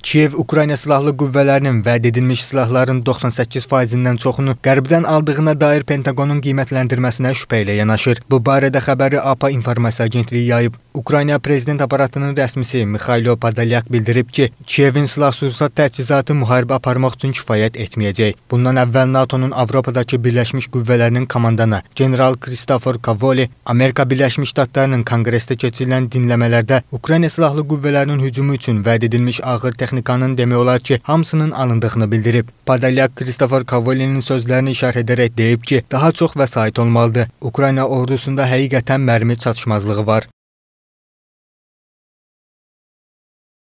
Kiyev Ukrayna silahlı qüvvələrinin vəd edilmiş silahların 98%-dən çoxunu qərbdən aldığına dair Pentaqonun qiymətləndirməsinə şübhə ilə yanaşır. Bu barədə xəbəri APA informasiya agentliyi yayıb. Ukrayna prezident aparatının rəsmisi Mixailo Padalyak bildirib ki, Kiyevin silahsızlıq təchizatı müharibə aparmaq üçün kifayət etməyəcək. Bundan əvvəl NATO-nun Avropadakı birləşmiş qüvvələrinin komandanı general Kristofor Kavoli Amerika Birləşmiş Ştatlarının Konqresdə keçirilən dinləmələrdə Ukrayna silahlı qüvvələrinin hücumu üçün vəd edilmiş ağır texnikanın demək olar ki, hamısının alındığını bildirib. Padalyak Kristofor Kavolinin sözlərini işarə edərək deyib ki, daha çox vəsait olmalıdır. Ukrayna ordusunda həqiqətən mərmi çatışmazlığı var.